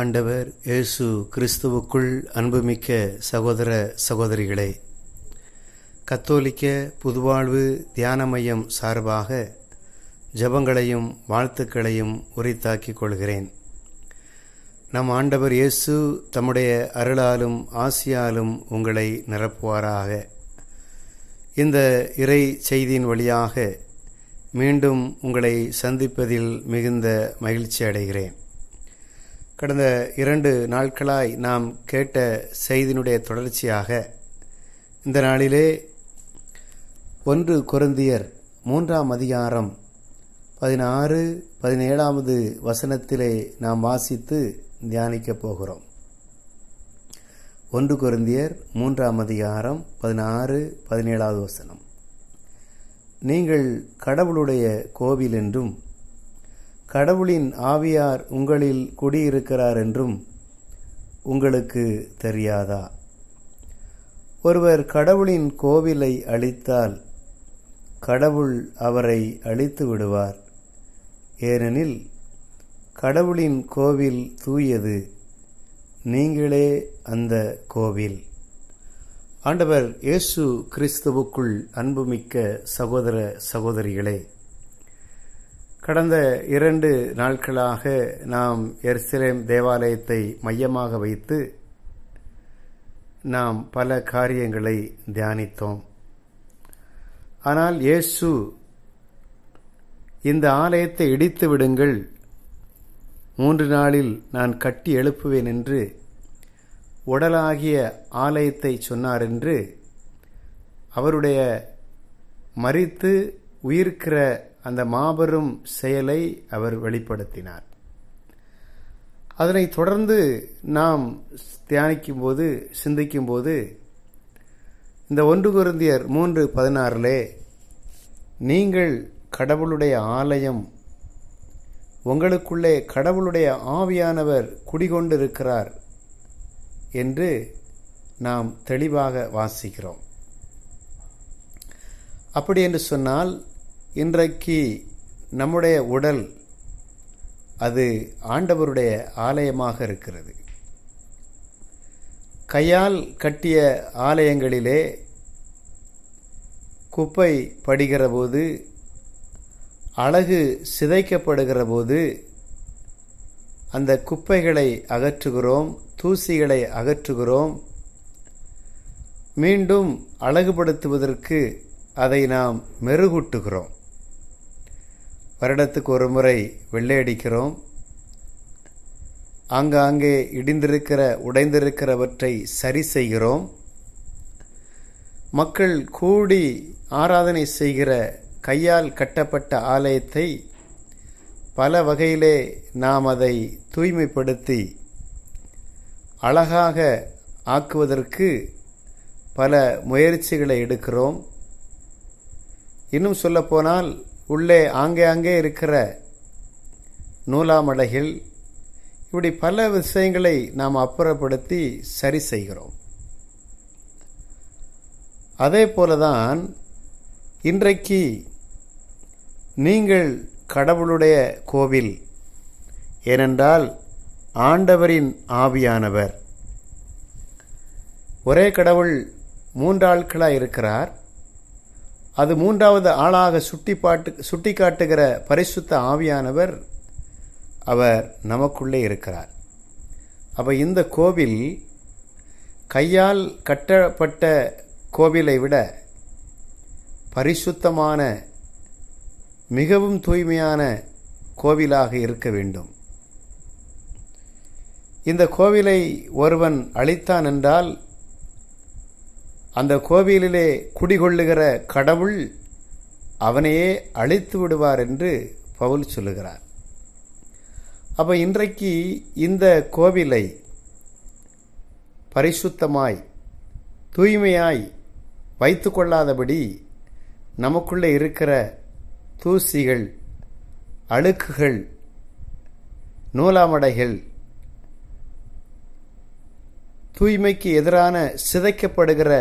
ஆண்டவர் இயேசு கிறிஸ்துவுக்குள் அன்புமிக்க சகோதர சகோதரிகளே கத்தோலிக்க புதுவாழ்வு தியான மையம் சார்பாக ஜபங்களையும் வாழ்த்துக்களையும் உரித்தாக்கிக் கொள்கிறேன் நம் ஆண்டவர் இயேசு தம்முடைய அருளாலும் ஆசியாலும் உங்களை நிரப்புவாராக இந்த இறை செய்தியின் வழியாக மீண்டும் உங்களை சந்திப்பதில் மிகுந்த மகிழ்ச்சி அடைகிறேன் கடந்த இரண்டு நாட்களாய் நாம் கேட்ட செய்தியினுடைய தொடர்ச்சியாக இந்த நாளிலே ஒன்று குரந்தியர் மூன்றாம் அதிகாரம் பதினாறு பதினேழாவது வசனத்திலே நாம் வாசித்து தியானிக்கப் போகிறோம் ஒன்று குரந்தியர் மூன்றாம் அதிகாரம் பதினாறு பதினேழாவது வசனம் நீங்கள் கடவுளுடைய கோவில் என்றும் கடவுளின் ஆவியார் உங்களில் குடியிருக்கிறார் என்றும் உங்களுக்கு தெரியாதா ஒருவர் கடவுளின் கோவிலை அழித்தால் கடவுள் அவரை அழித்து விடுவார் ஏனெனில் கடவுளின் கோவில் தூயது நீங்களே அந்த கோவில் ஆண்டவர் இயேசு கிறிஸ்துவுக்குள் அன்புமிக்க சகோதர சகோதரிகளே கடந்த இரண்டு நாட்களாக நாம் எர்சிலேம் தேவாலயத்தை மையமாக வைத்து நாம் பல காரியங்களை தியானித்தோம் ஆனால் இயேசு இந்த ஆலயத்தை இடித்து விடுங்கள் மூன்று நாளில் நான் கட்டி எழுப்புவேன் என்று உடலாகிய ஆலயத்தை சொன்னார் என்று அவருடைய மறித்து உயிர்க்கிற அந்த மாபெரும் செயலை அவர் வெளிப்படுத்தினார் அதனை தொடர்ந்து நாம் தியானிக்கும் போது சிந்திக்கும் போது இந்த ஒன்று குருந்தியர் மூன்று பதினாறிலே நீங்கள் கடவுளுடைய ஆலயம் உங்களுக்குள்ளே கடவுளுடைய ஆவியானவர் குடிகொண்டிருக்கிறார் என்று நாம் தெளிவாக வாசிக்கிறோம் அப்படி என்று சொன்னால் இன்றைக்கு நம்முடைய உடல் அது ஆண்டவருடைய ஆலயமாக இருக்கிறது கையால் கட்டிய ஆலயங்களிலே குப்பை படுகிற போது அழகு சிதைக்கப்படுகிற போது அந்த குப்பைகளை அகற்றுகிறோம் தூசிகளை அகற்றுகிறோம் மீண்டும் அழகுபடுத்துவதற்கு அதை நாம் மெருகூட்டுகிறோம் வருடத்துக்கு ஒரு முறை வெள்ளை அடிக்கிறோம் ஆங்காங்கே இடிந்திருக்கிற உடைந்திருக்கிறவற்றை சரி செய்கிறோம் மக்கள் கூடி ஆராதனை செய்கிற கையால் கட்டப்பட்ட ஆலயத்தை பல வகையிலே நாம் அதை தூய்மைப்படுத்தி அழகாக ஆக்குவதற்கு பல முயற்சிகளை எடுக்கிறோம் இன்னும் சொல்லப்போனால் உள்ளே ஆங்கே ஆங்கே இருக்கிற நூலாமடைகள் இப்படி பல விஷயங்களை நாம் அப்புறப்படுத்தி சரி செய்கிறோம் அதே போலதான் இன்றைக்கு நீங்கள் கடவுளுடைய கோவில் ஏனென்றால் ஆண்டவரின் ஆவியானவர் ஒரே கடவுள் மூன்றாட்களாக இருக்கிறார் அது மூன்றாவது ஆளாக பாட்டு சுட்டி காட்டுகிற பரிசுத்த ஆவியானவர் அவர் நமக்குள்ளே இருக்கிறார் அப்போ இந்த கோவில் கையால் கட்டப்பட்ட கோவிலை விட பரிசுத்தமான மிகவும் தூய்மையான கோவிலாக இருக்க வேண்டும் இந்த கோவிலை ஒருவன் அழித்தான் என்றால் அந்த கோவிலிலே குடிகொள்ளுகிற கடவுள் அவனையே அழித்து விடுவார் என்று பவுல் சொல்லுகிறார் அப்போ இன்றைக்கு இந்த கோவிலை பரிசுத்தமாய் தூய்மையாய் வைத்து கொள்ளாதபடி நமக்குள்ளே இருக்கிற தூசிகள் அழுக்குகள் நூலாமடைகள் தூய்மைக்கு எதிரான சிதைக்கப்படுகிற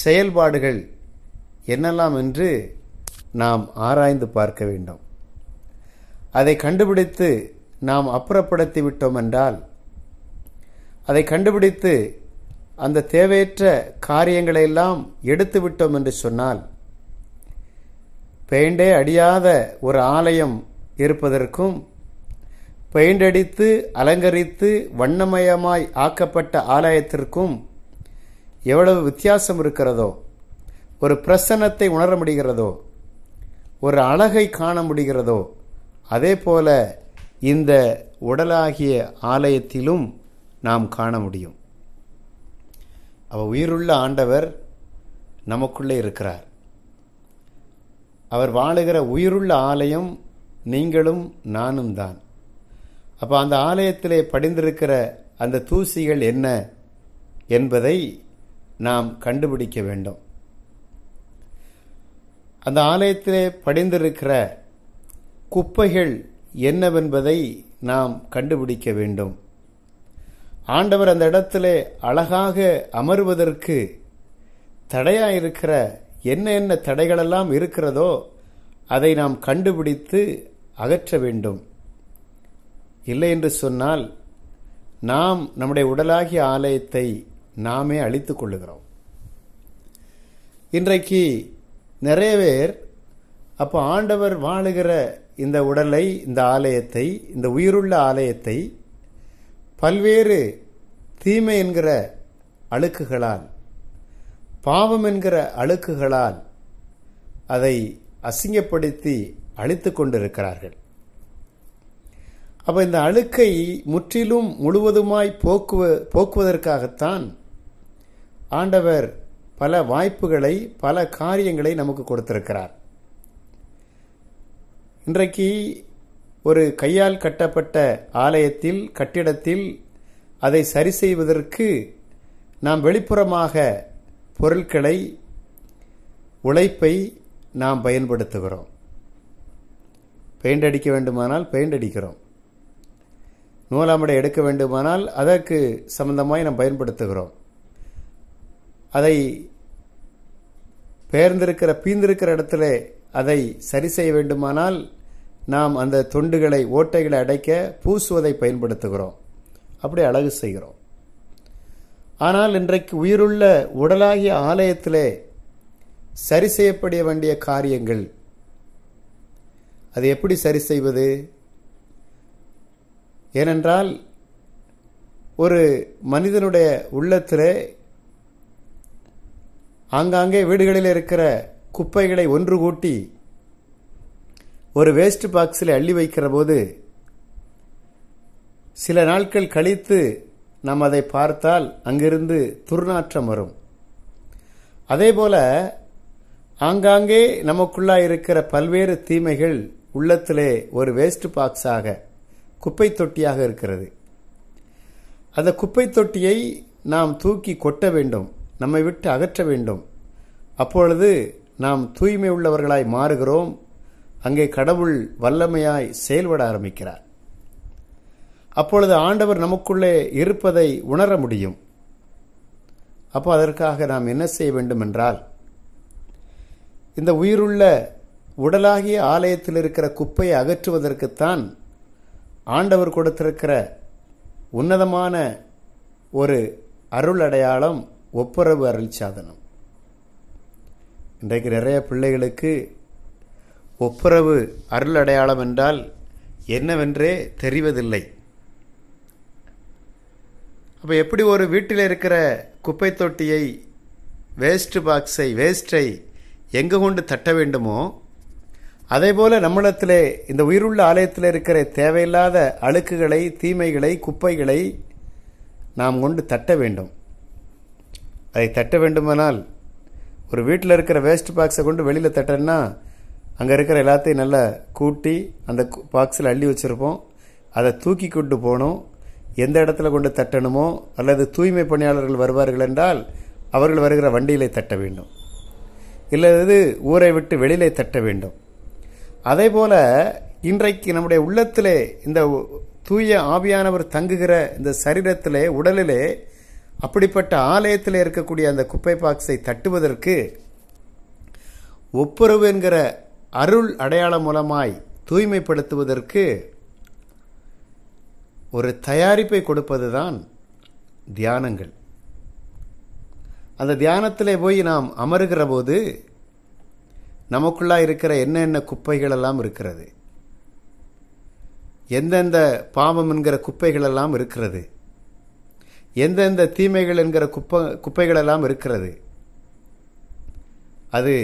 செயல்பாடுகள் என்னெல்லாம் என்று நாம் ஆராய்ந்து பார்க்க வேண்டும் அதை கண்டுபிடித்து நாம் அப்புறப்படுத்தி விட்டோம் என்றால் அதை கண்டுபிடித்து அந்த தேவையற்ற காரியங்களை எல்லாம் எடுத்து விட்டோம் என்று சொன்னால் பெயிண்டே அடியாத ஒரு ஆலயம் இருப்பதற்கும் பெயிண்ட் அடித்து அலங்கரித்து வண்ணமயமாய் ஆக்கப்பட்ட ஆலயத்திற்கும் எவ்வளவு வித்தியாசம் இருக்கிறதோ ஒரு பிரசன்னத்தை உணர முடிகிறதோ ஒரு அழகை காண முடிகிறதோ அதே போல இந்த உடலாகிய ஆலயத்திலும் நாம் காண முடியும் அவர் உயிருள்ள ஆண்டவர் நமக்குள்ளே இருக்கிறார் அவர் வாழுகிற உயிருள்ள ஆலயம் நீங்களும் நானும் தான் அப்போ அந்த ஆலயத்திலே படிந்திருக்கிற அந்த தூசிகள் என்ன என்பதை நாம் கண்டுபிடிக்க வேண்டும் அந்த ஆலயத்திலே படிந்திருக்கிற குப்பைகள் என்னவென்பதை நாம் கண்டுபிடிக்க வேண்டும் ஆண்டவர் அந்த இடத்திலே அழகாக அமர்வதற்கு தடையாக இருக்கிற என்ன என்ன தடைகளெல்லாம் இருக்கிறதோ அதை நாம் கண்டுபிடித்து அகற்ற வேண்டும் இல்லை என்று சொன்னால் நாம் நம்முடைய உடலாகிய ஆலயத்தை நாமே அழித்து கொள்ளுகிறோம் இன்றைக்கு நிறைய பேர் அப்போ ஆண்டவர் வாழுகிற இந்த உடலை இந்த ஆலயத்தை இந்த உயிருள்ள ஆலயத்தை பல்வேறு தீமை என்கிற அழுக்குகளால் பாவம் என்கிற அழுக்குகளால் அதை அசிங்கப்படுத்தி அழித்து கொண்டிருக்கிறார்கள் அப்போ இந்த அழுக்கை முற்றிலும் முழுவதுமாய் போக்குவ போக்குவதற்காகத்தான் ஆண்டவர் பல வாய்ப்புகளை பல காரியங்களை நமக்கு கொடுத்திருக்கிறார் இன்றைக்கு ஒரு கையால் கட்டப்பட்ட ஆலயத்தில் கட்டிடத்தில் அதை சரி செய்வதற்கு நாம் வெளிப்புறமாக பொருட்களை உழைப்பை நாம் பயன்படுத்துகிறோம் பெயிண்ட் அடிக்க வேண்டுமானால் பெயிண்ட் அடிக்கிறோம் நூலாமடை எடுக்க வேண்டுமானால் அதற்கு சம்பந்தமாய் நாம் பயன்படுத்துகிறோம் அதை பெயர்ந்திருக்கிற பீந்திருக்கிற இடத்துல அதை சரி செய்ய வேண்டுமானால் நாம் அந்த தொண்டுகளை ஓட்டைகளை அடைக்க பூசுவதை பயன்படுத்துகிறோம் அப்படி அழகு செய்கிறோம் ஆனால் இன்றைக்கு உயிருள்ள உடலாகிய ஆலயத்திலே சரி செய்யப்பட வேண்டிய காரியங்கள் அது எப்படி சரி செய்வது ஏனென்றால் ஒரு மனிதனுடைய உள்ளத்திலே ஆங்காங்கே வீடுகளில் இருக்கிற குப்பைகளை ஒன்று கூட்டி ஒரு வேஸ்ட் பாக்ஸில் அள்ளி வைக்கிற போது சில நாட்கள் கழித்து நாம் அதை பார்த்தால் அங்கிருந்து துர்நாற்றம் வரும் அதேபோல ஆங்காங்கே நமக்குள்ளாக இருக்கிற பல்வேறு தீமைகள் உள்ளத்திலே ஒரு வேஸ்ட் பாக்ஸாக குப்பை தொட்டியாக இருக்கிறது அந்த குப்பை தொட்டியை நாம் தூக்கி கொட்ட வேண்டும் நம்மை விட்டு அகற்ற வேண்டும் அப்பொழுது நாம் தூய்மை உள்ளவர்களாய் மாறுகிறோம் அங்கே கடவுள் வல்லமையாய் செயல்பட ஆரம்பிக்கிறார் அப்பொழுது ஆண்டவர் நமக்குள்ளே இருப்பதை உணர முடியும் அப்போ அதற்காக நாம் என்ன செய்ய வேண்டும் என்றால் இந்த உயிருள்ள உடலாகிய ஆலயத்தில் இருக்கிற குப்பையை அகற்றுவதற்குத்தான் ஆண்டவர் கொடுத்திருக்கிற உன்னதமான ஒரு அருள் அடையாளம் ஒப்புரவு அருள் சாதனம் இன்றைக்கு நிறைய பிள்ளைகளுக்கு ஒப்புரவு அருள் அடையாளம் என்றால் என்னவென்றே தெரிவதில்லை அப்போ எப்படி ஒரு வீட்டில் இருக்கிற குப்பை தொட்டியை வேஸ்ட் பாக்ஸை வேஸ்ட்டை எங்கு கொண்டு தட்ட வேண்டுமோ அதே போல நம்மிடத்திலே இந்த உயிருள்ள ஆலயத்தில் இருக்கிற தேவையில்லாத அழுக்குகளை தீமைகளை குப்பைகளை நாம் கொண்டு தட்ட வேண்டும் அதை தட்ட வேண்டுமானால் ஒரு வீட்டில் இருக்கிற வேஸ்ட் பாக்ஸை கொண்டு வெளியில் தட்டன்னா அங்கே இருக்கிற எல்லாத்தையும் நல்லா கூட்டி அந்த பாக்ஸில் அள்ளி வச்சுருப்போம் அதை தூக்கி கொண்டு போகணும் எந்த இடத்துல கொண்டு தட்டணுமோ அல்லது தூய்மை பணியாளர்கள் வருவார்கள் என்றால் அவர்கள் வருகிற வண்டியிலே தட்ட வேண்டும் இல்லது ஊரை விட்டு வெளியிலே தட்ட வேண்டும் அதே போல இன்றைக்கு நம்முடைய உள்ளத்திலே இந்த தூய ஆவியானவர் தங்குகிற இந்த சரீரத்திலே உடலிலே அப்படிப்பட்ட ஆலயத்தில் இருக்கக்கூடிய அந்த குப்பை பாக்ஸை தட்டுவதற்கு ஒப்புரவு என்கிற அருள் அடையாளம் மூலமாய் தூய்மைப்படுத்துவதற்கு ஒரு தயாரிப்பை கொடுப்பது தான் தியானங்கள் அந்த தியானத்திலே போய் நாம் அமருகிற போது நமக்குள்ளாக இருக்கிற என்னென்ன குப்பைகள் எல்லாம் இருக்கிறது எந்தெந்த பாவம் என்கிற குப்பைகள் எல்லாம் இருக்கிறது எந்தெந்த தீமைகள் என்கிற குப்பை குப்பைகள் எல்லாம் இருக்கிறது அது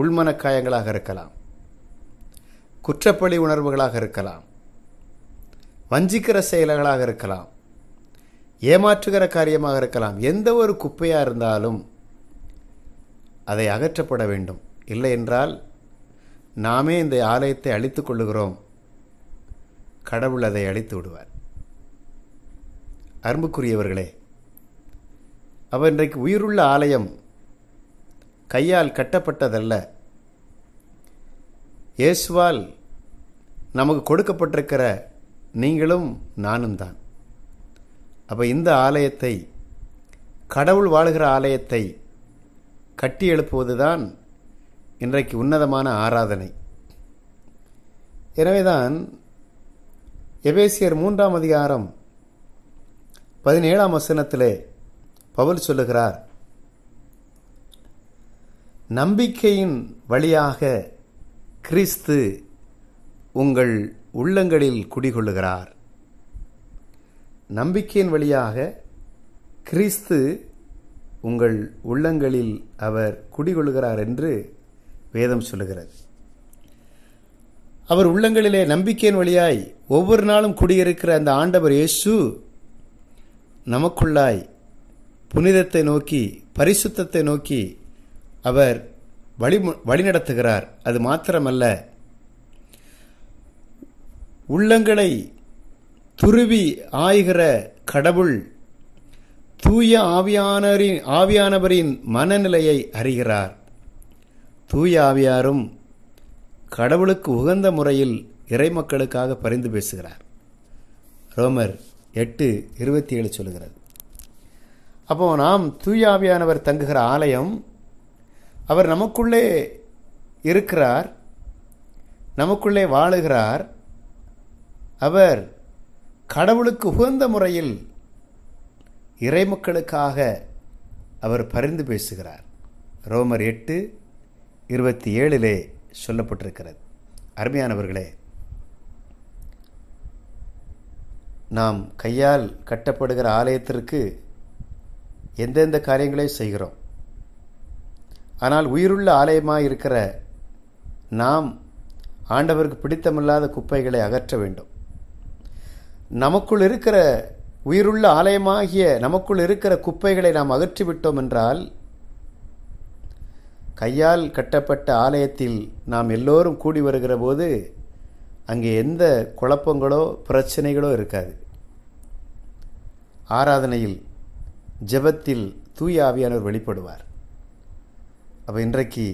உள்மனக்காயங்களாக இருக்கலாம் குற்றப்பழி உணர்வுகளாக இருக்கலாம் வஞ்சிக்கிற செயல்களாக இருக்கலாம் ஏமாற்றுகிற காரியமாக இருக்கலாம் எந்த ஒரு குப்பையாக இருந்தாலும் அதை அகற்றப்பட வேண்டும் இல்லை என்றால் நாமே இந்த ஆலயத்தை அழித்துக் கொள்ளுகிறோம் கடவுள் அதை அழித்து விடுவார் அரும்புக்குரியவர்களே அவர் இன்றைக்கு உயிருள்ள ஆலயம் கையால் கட்டப்பட்டதல்ல இயேசுவால் நமக்கு கொடுக்கப்பட்டிருக்கிற நீங்களும் நானும் தான் அப்போ இந்த ஆலயத்தை கடவுள் வாழுகிற ஆலயத்தை கட்டி எழுப்புவது தான் இன்றைக்கு உன்னதமான ஆராதனை எனவேதான் எபேசியர் மூன்றாம் அதிகாரம் பதினேழாம் வசனத்திலே பவுல் சொல்லுகிறார் நம்பிக்கையின் வழியாக கிறிஸ்து உங்கள் உள்ளங்களில் குடிகொள்ளுகிறார் நம்பிக்கையின் வழியாக கிறிஸ்து உங்கள் உள்ளங்களில் அவர் குடிகொள்கிறார் என்று வேதம் சொல்லுகிறது அவர் உள்ளங்களிலே நம்பிக்கையின் வழியாய் ஒவ்வொரு நாளும் குடியிருக்கிற அந்த ஆண்டவர் இயேசு நமக்குள்ளாய் புனிதத்தை நோக்கி பரிசுத்தத்தை நோக்கி அவர் வழி வழிநடத்துகிறார் அது மாத்திரமல்ல உள்ளங்களை துருவி ஆய்கிற கடவுள் தூய ஆவியானரின் ஆவியானவரின் மனநிலையை அறிகிறார் தூய ஆவியாரும் கடவுளுக்கு உகந்த முறையில் இறைமக்களுக்காக பரிந்து பேசுகிறார் ரோமர் எட்டு இருபத்தி ஏழு சொல்கிறது அப்போ நாம் தூயாவியானவர் தங்குகிற ஆலயம் அவர் நமக்குள்ளே இருக்கிறார் நமக்குள்ளே வாழுகிறார் அவர் கடவுளுக்கு உகந்த முறையில் இறைமக்களுக்காக அவர் பரிந்து பேசுகிறார் ரோமர் எட்டு இருபத்தி ஏழிலே சொல்லப்பட்டிருக்கிறது அருமையானவர்களே நாம் கையால் கட்டப்படுகிற ஆலயத்திற்கு எந்தெந்த காரியங்களை செய்கிறோம் ஆனால் உயிருள்ள ஆலயமாக இருக்கிற நாம் ஆண்டவருக்கு பிடித்தமில்லாத குப்பைகளை அகற்ற வேண்டும் நமக்குள் இருக்கிற உயிருள்ள ஆலயமாகிய நமக்குள் இருக்கிற குப்பைகளை நாம் அகற்றிவிட்டோம் என்றால் கையால் கட்டப்பட்ட ஆலயத்தில் நாம் எல்லோரும் கூடி வருகிற போது அங்கே எந்த குழப்பங்களோ பிரச்சனைகளோ இருக்காது ஆராதனையில் ஜெபத்தில் தூய ஆவியானவர் வெளிப்படுவார் அப்போ இன்றைக்கு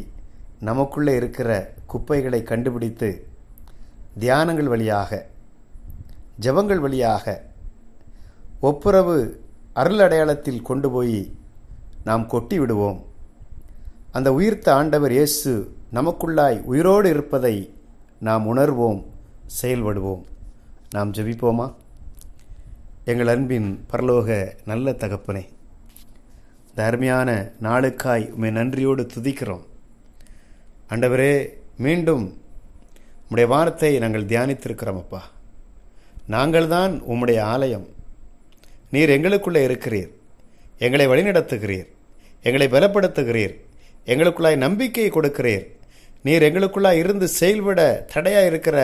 நமக்குள்ளே இருக்கிற குப்பைகளை கண்டுபிடித்து தியானங்கள் வழியாக ஜபங்கள் வழியாக ஒப்புரவு அருள் அடையாளத்தில் கொண்டு போய் நாம் கொட்டி விடுவோம் அந்த உயிர்த்த ஆண்டவர் இயேசு நமக்குள்ளாய் உயிரோடு இருப்பதை நாம் உணர்வோம் செயல்படுவோம் நாம் ஜெபிப்போமா எங்கள் அன்பின் பரலோக நல்ல தகப்பனே இந்த அருமையான நாளுக்காய் உண்மை நன்றியோடு துதிக்கிறோம் ஆண்டவரே மீண்டும் உம்முடைய வார்த்தை நாங்கள் தியானித்திருக்கிறோம் அப்பா நாங்கள்தான் உம்முடைய ஆலயம் நீர் எங்களுக்குள்ளே இருக்கிறீர் எங்களை வழிநடத்துகிறீர் எங்களை பலப்படுத்துகிறீர் எங்களுக்குள்ளாய் நம்பிக்கையை கொடுக்கிறீர் நீர் எங்களுக்குள்ளாய் இருந்து செயல்பட தடையாக இருக்கிற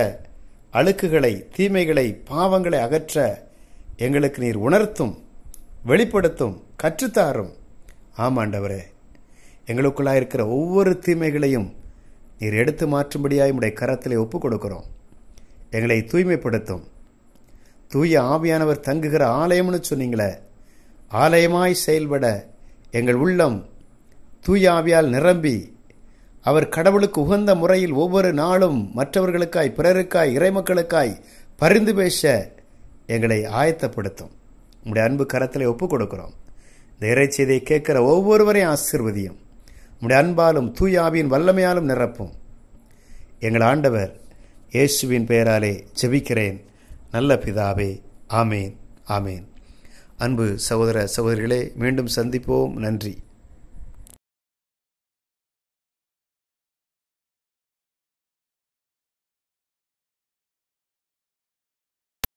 அழுக்குகளை தீமைகளை பாவங்களை அகற்ற எங்களுக்கு நீர் உணர்த்தும் வெளிப்படுத்தும் கற்றுத்தாரும் ஆமாண்டவரே எங்களுக்குள்ளாய் இருக்கிற ஒவ்வொரு தீமைகளையும் நீர் எடுத்து மாற்றும்படியாக உடைய கரத்திலே ஒப்புக் கொடுக்கிறோம் எங்களை தூய்மைப்படுத்தும் தூய ஆவியானவர் தங்குகிற ஆலயம்னு சொன்னீங்களே ஆலயமாய் செயல்பட எங்கள் உள்ளம் தூயாவியால் நிரம்பி அவர் கடவுளுக்கு உகந்த முறையில் ஒவ்வொரு நாளும் மற்றவர்களுக்காய் பிறருக்காய் இறைமக்களுக்காய் பரிந்து பேச எங்களை ஆயத்தப்படுத்தும் உங்களுடைய அன்பு கரத்தில் ஒப்புக் கொடுக்கிறோம் இந்த இறைச்செய்தியை கேட்குற ஒவ்வொருவரையும் ஆசிர்வதியும் உங்களுடைய அன்பாலும் தூயாவியின் வல்லமையாலும் நிரப்பும் எங்கள் ஆண்டவர் இயேசுவின் பெயராலே ஜெபிக்கிறேன் நல்ல பிதாவே ஆமேன் ஆமேன் அன்பு சகோதர சகோதரிகளே மீண்டும் சந்திப்போம் நன்றி